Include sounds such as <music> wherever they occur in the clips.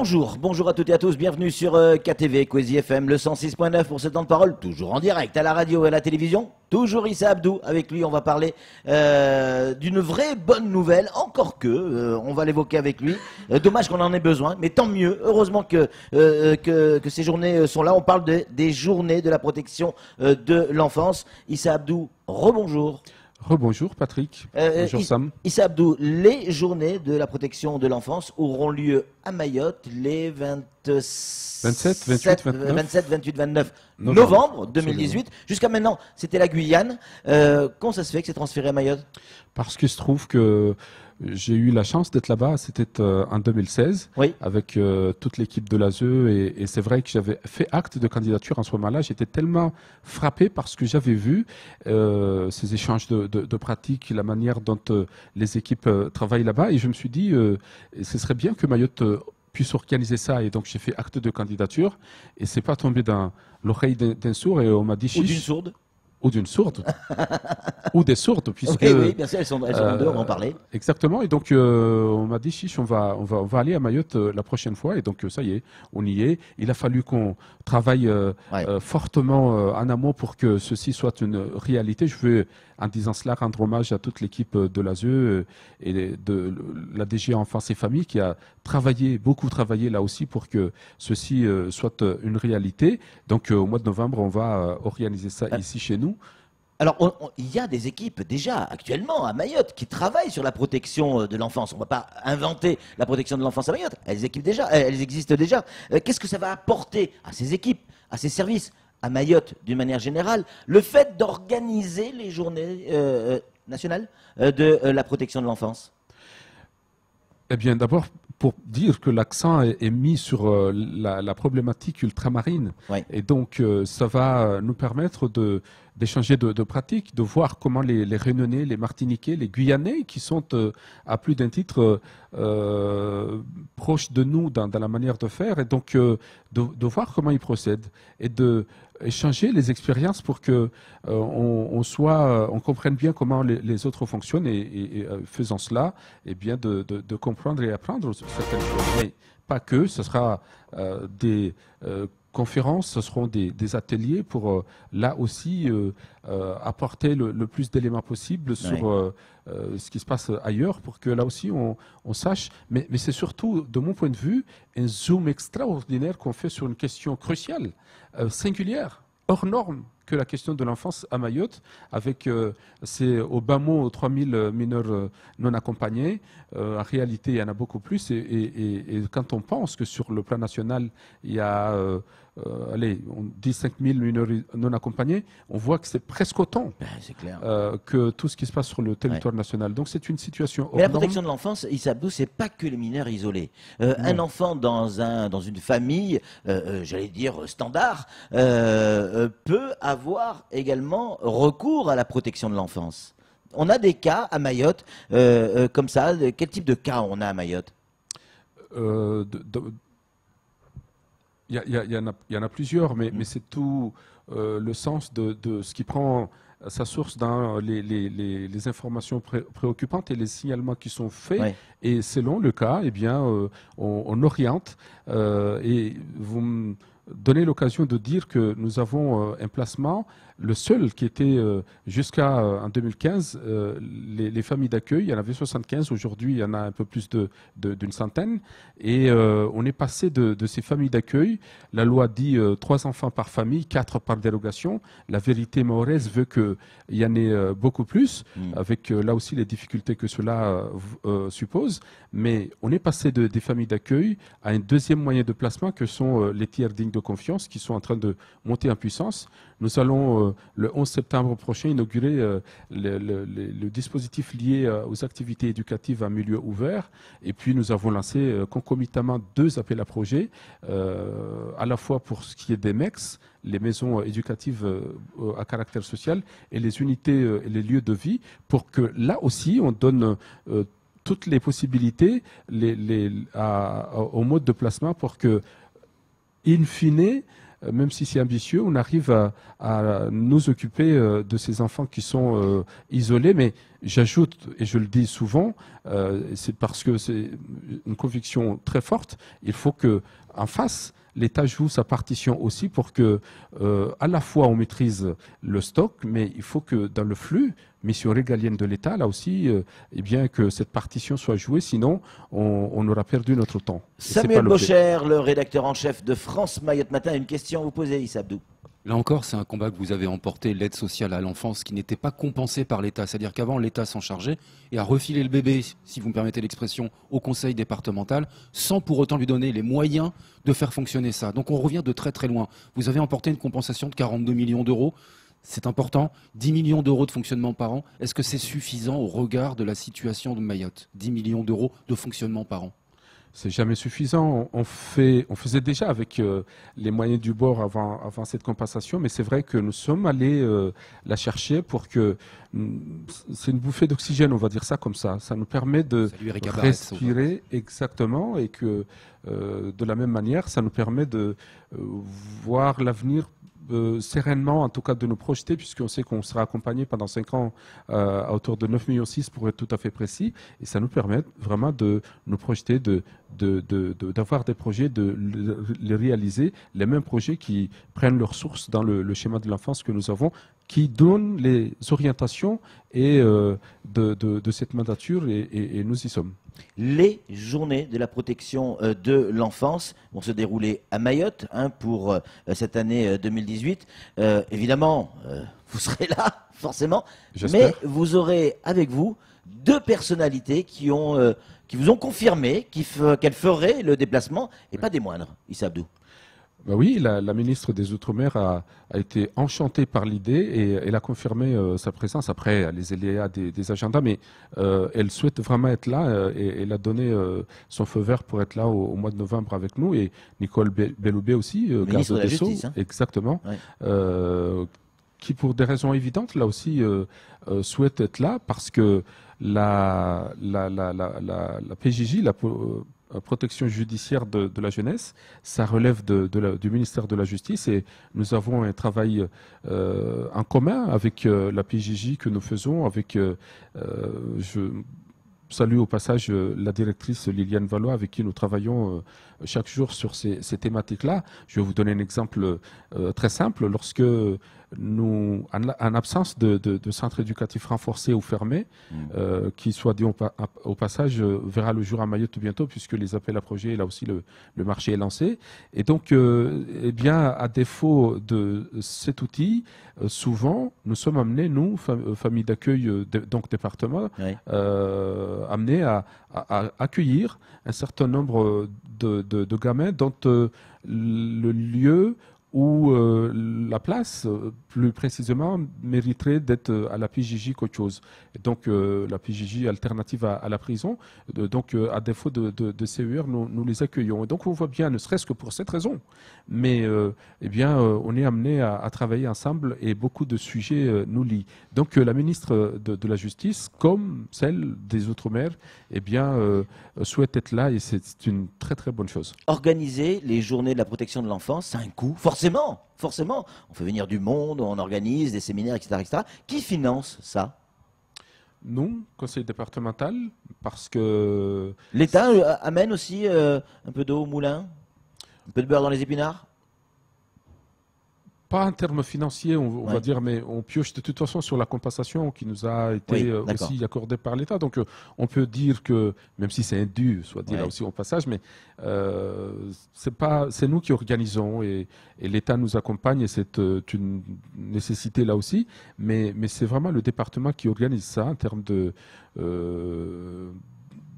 Bonjour, bonjour à toutes et à tous, bienvenue sur euh, KTV, Cozy FM, le 106.9 pour ce temps de parole, toujours en direct à la radio et à la télévision, toujours Issa Abdou, avec lui on va parler euh, d'une vraie bonne nouvelle, encore que, euh, on va l'évoquer avec lui, dommage qu'on en ait besoin, mais tant mieux, heureusement que, que, ces journées sont là, on parle des journées de la protection de l'enfance, Issa Abdou, rebonjour. Rebonjour Patrick. Euh, euh Bonjour Sam. Issa Abdou, les journées de la protection de l'enfance auront lieu à Mayotte les 27, 28, 29, novembre, 2018. Jusqu'à maintenant, c'était la Guyane. Euh, ça se fait que c'est transféré à Mayotte Parce qu'il se trouve que j'ai eu la chance d'être là-bas, c'était euh, en 2016, avec euh, toute l'équipe de l'ASE, et, et c'est vrai que j'avais fait acte de candidature en ce moment-là. J'étais tellement frappé par ce que j'avais vu, euh, ces échanges de, de, de, pratiques, la manière dont euh, les équipes travaillent là-bas, et je me suis dit, ce serait bien que Mayotte puisse organiser ça. Et donc j'ai fait acte de candidature, et c'est pas tombé dans l'oreille d'un sourd, et on m'a dit... Ou d'une sourde ou d'une sourde, <laughs> ou des sourdes, puisque... Oui, oui, bien sûr, elles sont, elles en euh, dehors, on en parler Exactement, et donc euh, on m'a dit, chiche, on va, on, va, on va aller à Mayotte euh, la prochaine fois, et donc ça y est, on y est. Il a fallu qu'on travaille fortement en amont pour que ceci soit une réalité. Je veux en disant cela, rendre hommage à toute l'équipe de l'ASE et de la euh, DG Enfance et Famille qui a travaillé, beaucoup travaillé là aussi pour que ceci euh, soit euh, une réalité. Donc au mois de novembre, on va organiser ça ici chez nous. Alors, il y a des équipes déjà actuellement à Mayotte qui travaillent sur la protection de l'enfance. On ne va pas inventer la protection de l'enfance à Mayotte. Elles, déjà, elles existent déjà. Qu'est-ce que ça va apporter à ces équipes, à ces services, à Mayotte d'une manière générale, le fait d'organiser les journées euh, euh, nationales euh, de la protection de l'enfance Eh bien, d'abord, pour dire que l'accent est, mis sur la, problématique ultramarine. Et donc, ça va nous permettre de d'échanger de, de pratiques, de voir comment les, les Réunionnais, les Martiniquais, les Guyanais, qui sont euh, à plus d'un titre euh, proches de nous dans, la manière de faire, et donc euh, de, voir comment ils procèdent et de échanger les expériences pour que on, soit, on comprenne bien comment les, autres fonctionnent et, faisant cela, et eh bien de, comprendre et apprendre certaines choses. Mais, pas que, ce sera des conférences, ce seront des, ateliers pour euh, là aussi euh, euh, apporter le, plus d'éléments possibles sur ce qui se passe ailleurs pour que là aussi on, sache. Mais, mais c'est surtout, de mon point de vue, un zoom extraordinaire qu'on fait sur une question cruciale, singulière, hors norme que la question de l'enfance à Mayotte, avec euh, c'est au bas mot 3000 euh, mineurs euh, non accompagnés. en réalité, il y en a beaucoup plus. Et, quand on pense que sur le plan national, il y a allez, on dit mineurs non accompagnés, on voit que c'est presque autant ben, que tout ce qui se passe sur le territoire national. Donc c'est une situation. Mais la protection de l'enfance, Isabou c'est pas que les mineurs isolés. un enfant dans un dans une famille, j'allais dire standard, peut avoir avoir également recours à la protection de l'enfance On a des cas à Mayotte euh, euh, comme ça. Quel type de cas on a à Mayotte Il y, en a plusieurs, mais, mais c'est tout euh, le sens de, ce qui prend sa source dans les, informations préoccupantes et les signalements qui sont faits. Et selon le cas, eh bien, on, oriente. et vous donner l'occasion de dire que nous avons euh, un placement le seul qui était euh, jusqu'à euh, en 2015, euh, les, familles d'accueil, il y en avait 75, aujourd'hui il y en a un peu plus d'une de, d'une centaine, et on est passé de, ces familles d'accueil, la loi dit trois enfants par famille, quatre par dérogation, la vérité mahoraise veut qu'il y en ait beaucoup plus, mm. avec là aussi les difficultés que cela suppose, mais on est passé des familles d'accueil à un deuxième moyen de placement que sont les tiers dignes de confiance qui sont en train de monter en puissance. Nous allons euh, le 11 septembre prochain, inaugurer euh, le, dispositif lié euh, aux activités éducatives à milieu ouvert. Et puis, nous avons lancé concomitamment deux appels à projets, à la fois pour ce qui est des MEX, les maisons éducatives à caractère social et les unités et les lieux de vie pour que là aussi on donne toutes les possibilités au mode de placement pour que, in fine, euh, même si c'est ambitieux, on arrive à, à, nous occuper euh, de ces enfants qui sont euh, isolés. Mais j'ajoute, et je le dis souvent, c'est parce que c'est une conviction très forte, il faut que en face, l'État joue sa partition aussi pour que, euh, à la fois, on maîtrise le stock, mais il faut que dans le flux, mission régalienne de l'État, là aussi, euh, eh bien, que cette partition soit jouée, sinon on, aura perdu notre temps. Samuel Bocher, le rédacteur en chef de France Mayotte Matin, une question à vous poser, Issa Abdou. Là encore, c'est un combat que vous avez emporté, l'aide sociale à l'enfance, qui n'était pas compensée par l'État. C'est-à-dire qu'avant, l'État s'en chargeait et a refilé le bébé, si vous me permettez l'expression, au conseil départemental, sans pour autant lui donner les moyens de faire fonctionner ça. Donc on revient de très très loin. Vous avez emporté une compensation de 42 millions d'euros. C'est important. 10 millions d'euros de fonctionnement par an. Est-ce que c'est suffisant au regard de la situation de Mayotte 10 millions d'euros de fonctionnement par an c'est jamais suffisant. On, fait, on faisait déjà avec euh, les moyens du bord avant, avant cette compensation, mais c'est vrai que nous sommes allés euh, la chercher pour que mm, c'est une bouffée d'oxygène, on va dire ça comme ça. Ça nous permet de respirer exactement et que euh, de la même manière, ça nous permet de voir l'avenir euh, sereinement, en tout cas, de nous projeter, puisqu'on sait qu'on sera accompagné pendant 5 ans euh, à autour de 9,6 millions pour être tout à fait précis. Et ça nous permet vraiment de nous projeter, de, d'avoir des projets, de les réaliser, les mêmes projets qui prennent leur source dans le schéma de l'enfance que nous avons, qui donne les orientations et, euh, de, de, cette mandature et, nous y sommes. Les journées de la protection euh, de l'enfance vont se dérouler à Mayotte hein, pour euh, cette année 2018. évidemment, vous serez là, <laughs> forcément, mais vous aurez avec vous deux personnalités qui, ont, qui vous ont confirmé qu'elles feraient le déplacement, et pas des moindres, Issa bah oui, la, ministre des Outre-mer a, été enchantée par l'idée et elle a confirmé euh, sa présence. Après, les éléas e des, agendas, mais euh, elle souhaite vraiment être là euh, et elle a donné son feu vert pour être là au, mois de novembre avec nous. Et Nicole Belloubet aussi, garde de Sceaux, hein. exactement. qui pour des raisons évidentes, là aussi, souhaite être là parce que la, la, la PJJ, euh, protection judiciaire de, la jeunesse. Ça relève du ministère de la Justice et nous avons un travail euh, en commun avec euh, la PJJ que nous faisons, avec, je salue au passage la directrice Liliane Valois avec qui nous travaillons chaque jour sur ces, ces thématiques-là. Je vais vous donner un exemple très simple. Lorsque nous, en, absence de, de, de centres éducatifs renforcés ou fermés, mm. euh, qui, soit dit au, passage, euh, verra le jour à Mayotte bientôt, puisque les appels à projets, là aussi, le, marché est lancé. Et donc, euh, eh bien, à défaut de cet outil, souvent, nous sommes amenés, nous, famille familles d'accueil, donc département, amenés à, accueillir un certain nombre de, de gamins dont le lieu où euh, la place euh, plus précisément mériterait d'être euh, à la PJJ qu'autre chose. donc euh, la PJJ alternative à, la prison. Euh, donc à défaut de, de, CER, nous, les accueillons. Et donc on voit bien, ne serait-ce que pour cette raison, mais eh bien on est amené à, travailler ensemble et beaucoup de sujets nous lient. Donc la ministre de, la Justice, comme celle des Outre-mer, eh bien souhaite être là et c'est une très très bonne chose. Organiser les journées de la protection de l'enfance, c'est un coût, forcément forcément. On fait venir du monde, on organise des séminaires, etc. etc. Qui finance ça nous, conseil départemental, parce que... L'État euh, amène aussi euh, un peu d'eau au moulin, un peu de beurre dans les épinards pas en termes financiers, on, va dire, mais on pioche de toute façon sur la compensation qui nous a été euh, aussi accordée par l'État. Donc, euh, on peut dire que, même si c'est indu, soit dit là aussi au passage, mais euh, c'est pas, c'est nous qui organisons et, l'État nous accompagne et c'est une nécessité là aussi. Mais, mais c'est vraiment le département qui organise ça en termes de,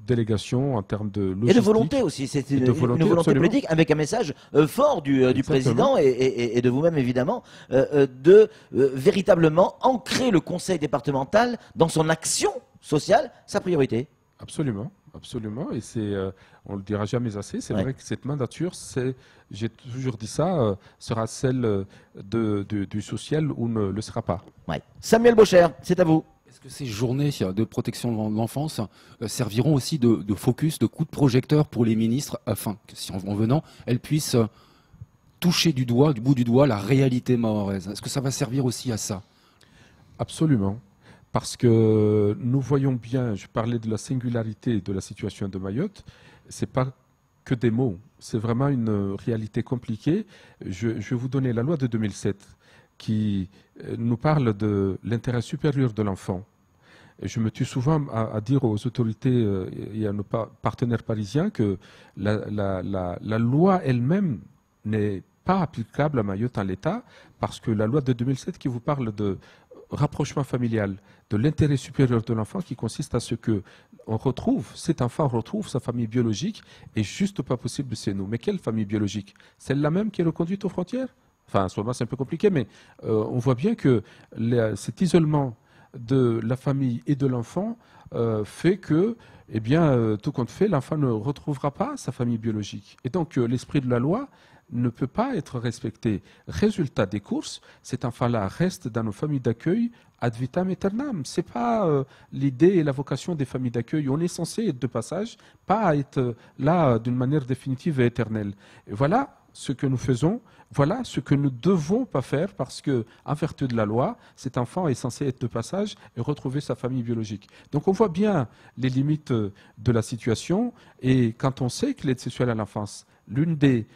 délégation en termes de logistique. Et de volonté aussi. C'est une, volonté, politique avec un message euh, fort du, euh, président et, de vous-même évidemment euh, de véritablement ancrer le conseil départemental dans son action sociale, sa priorité. Absolument. Absolument, et c'est, on le dira jamais assez, c'est vrai que cette mandature, c'est, j'ai toujours dit ça, sera celle de, du social ou ne le sera pas. Samuel Bocher, c'est à vous. Est-ce que ces journées de protection de l'enfance euh, serviront aussi de, focus, de coup de projecteur pour les ministres, afin que, si en venant, elles puissent euh, toucher du doigt, du bout du doigt, la réalité mahoraise Est-ce que ça va servir aussi à ça Absolument. Parce que nous voyons bien, je parlais de la singularité de la situation de Mayotte, c'est pas que des mots, c'est vraiment une réalité compliquée. Je, je vais vous donner la loi de 2007 qui euh, nous parle de l'intérêt supérieur de l'enfant. Je me tue souvent à, dire aux autorités euh, et à nos partenaires parisiens que la, loi elle-même n'est pas applicable à Mayotte en l'état, parce que la loi de 2007 qui vous parle de rapprochement familial, de l'intérêt supérieur de l'enfant qui consiste à ce que on retrouve, cet enfant retrouve sa famille biologique, est juste pas possible c'est nous. Mais quelle famille biologique Celle-là même qui est reconduite aux frontières Enfin, soit même c'est un peu compliqué, mais euh, on voit bien que cet isolement de la famille et de l'enfant euh, fait que, eh bien, euh, tout compte fait, l'enfant ne retrouvera pas sa famille biologique. Et donc, l'esprit de la loi ne peut pas être respecté. Résultat des courses, cet enfant-là reste dans nos familles d'accueil ad vitam aeternam. n'est pas l'idée et la vocation des familles d'accueil. On est censé être de passage, pas être là d'une manière définitive et éternelle. Et voilà ce que nous faisons, voilà ce que nous ne devons pas faire parce que, en vertu de la loi, cet enfant est censé être de passage et retrouver sa famille biologique. Donc on voit bien les limites euh, de la situation et quand on sait que l'aide sexuelle à l'enfance, l'une des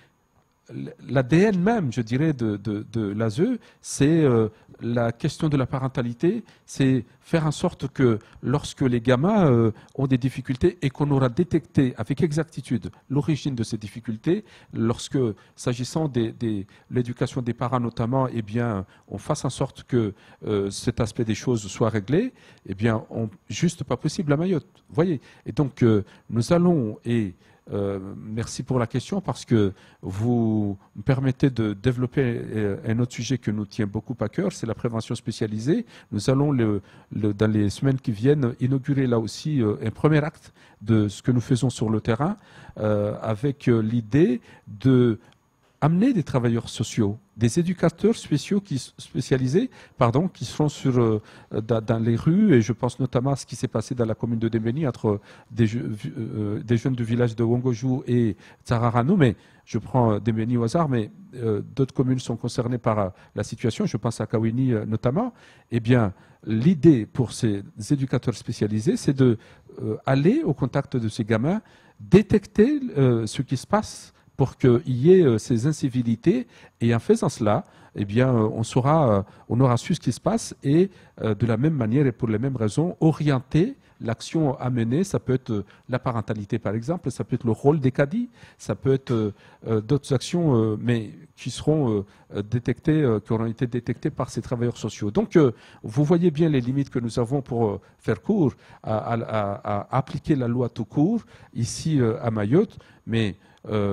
l'ADN même, je dirais, de, de, e, c'est euh, la question de la parentalité, c'est faire en sorte que lorsque les gamins euh, ont des difficultés et qu'on aura détecté avec exactitude l'origine de ces difficultés, lorsque, s'agissant de des, l'éducation des parents notamment, eh bien, on fasse en sorte que euh, cet aspect des choses soit réglé, eh bien, on, juste pas possible à Mayotte, voyez. Et donc, nous allons, et euh, merci pour la question parce que vous me permettez de développer euh, un autre sujet que nous tient beaucoup à cœur, c'est la prévention spécialisée. Nous allons, le, dans les semaines qui viennent, inaugurer là aussi euh, un premier acte de ce que nous faisons sur le terrain avec l'idée de amener des travailleurs sociaux, des éducateurs spéciaux qui, spécialisés, pardon, qui sont sur, euh, dans les rues, et je pense notamment à ce qui s'est passé dans la commune de Dembéni entre des, euh, euh, jeunes du village de Wongojou et Tsararanou, mais je prends Dembéni au hasard, mais d'autres communes sont concernées par la situation, je pense à Kawini notamment, eh bien, l'idée pour ces éducateurs spécialisés, c'est d'aller au contact de ces gamins, détecter ce qui se passe pour qu'il y ait euh, ces incivilités. Et en faisant cela, eh bien, euh, on, saura, euh, on aura su ce qui se passe et de la même manière et pour les mêmes raisons, orienter l'action à mener. Ça peut être euh, la parentalité, par exemple, ça peut être le rôle des caddies, ça peut être euh, euh, d'autres actions, mais qui seront détectées, qui auront été détectées par ces travailleurs sociaux. Donc, vous voyez bien les limites que nous avons pour faire court à, appliquer la loi tout court ici à Mayotte, mais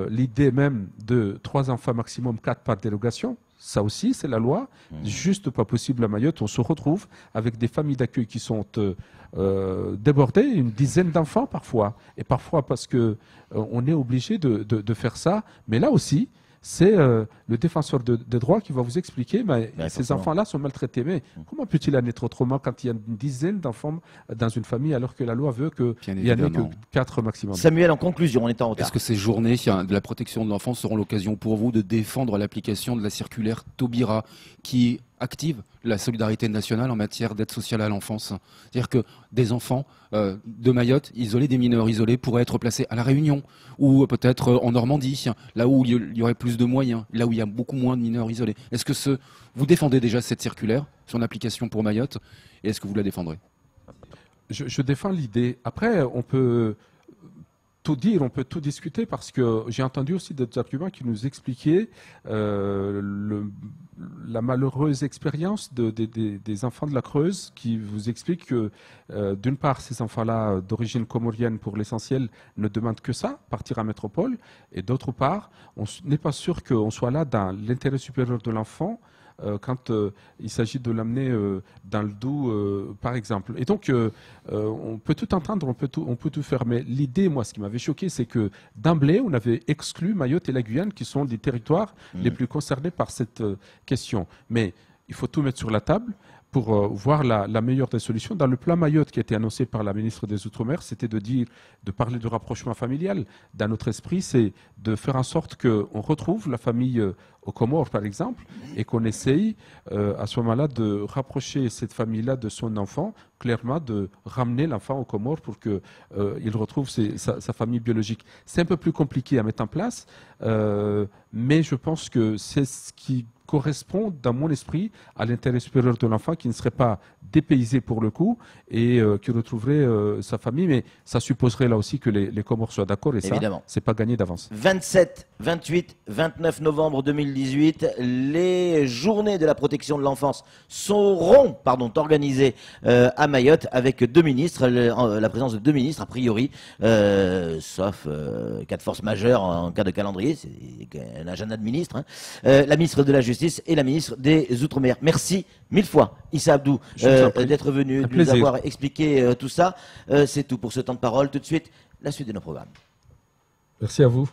l'idée même de trois enfants maximum, quatre par dérogation, ça aussi, c'est la loi. Mhm. Juste pas possible à Mayotte. On se retrouve avec des familles d'accueil qui sont euh, euh, débordées, une dizaine d'enfants parfois. Et parfois parce que euh, on est obligé de, faire ça. Mais là aussi, c'est euh, le défenseur de, droits droit qui va vous expliquer bah, ces enfants-là sont maltraités. Mais mm. comment peut-il en être autrement quand il y a une dizaine d'enfants dans une famille alors que la loi veut qu'il n'y en ait que quatre maximum Samuel, en conclusion, on est en retard. Est-ce que ces journées de la protection de l'enfant seront l'occasion pour vous de défendre l'application de la circulaire Taubira qui active la solidarité nationale en matière d'aide sociale à l'enfance. C'est-à-dire que des enfants euh, de Mayotte, isolés, des mineurs isolés, pourraient être placés à La Réunion ou peut-être euh, en Normandie, là où il y aurait plus de moyens, là où il y a beaucoup moins de mineurs isolés. Est-ce que ce... vous défendez déjà cette circulaire, son application pour Mayotte, et est-ce que vous la défendrez je, défends l'idée. Après, on peut tout dire, on peut tout discuter parce que j'ai entendu aussi des arguments qui nous expliquaient euh, la malheureuse expérience des enfants de la Creuse qui vous expliquent que euh, d'une part ces enfants-là euh, d'origine comorienne pour l'essentiel ne demandent que ça, partir à métropole, et d'autre part on n'est pas sûr qu'on soit là dans l'intérêt supérieur de l'enfant euh, quand euh, il s'agit de l'amener euh, dans le doux, par exemple. Et donc, on peut tout entendre, on peut tout, on faire. Mais l'idée, moi, ce qui m'avait choqué, c'est que d'emblée, on avait exclu Mayotte et la Guyane, qui sont les territoires mm. les plus concernés par cette question. Mais il faut tout mettre sur la table pour voir la, meilleure des solutions. Dans le plan Mayotte qui a été annoncé par la ministre des Outre-mer, c'était de dire, de parler de rapprochement familial. Dans notre esprit, c'est de faire en sorte qu'on retrouve la famille aux Comores, par exemple, et qu'on essaye euh, à ce moment-là de rapprocher cette famille-là de son enfant, clairement de ramener l'enfant aux Comores pour qu'il euh, il retrouve sa, famille biologique. C'est un peu plus compliqué à mettre en place, euh, mais je pense que c'est ce qui correspond dans mon esprit à l'intérêt supérieur de l'enfant qui ne serait pas dépaysé pour le coup et qui retrouverait sa famille. Mais ça supposerait là aussi que les, Comores soient d'accord et ça, c'est pas gagné d'avance. 27, 28, 29 novembre 2019, les journées de la protection de l'enfance seront pardon, organisées euh, à Mayotte avec deux ministres, la présence de deux ministres a priori, euh, sauf quatre euh, cas de force majeure en, cas de calendrier, c'est un agenda de ministre, hein. la ministre de la Justice et la ministre des Outre-mer. Merci mille fois, Issa Abdou, d'être venu, de nous avoir expliqué tout ça. c'est tout pour ce temps de parole. Tout de suite, la suite de nos programmes. Merci à vous.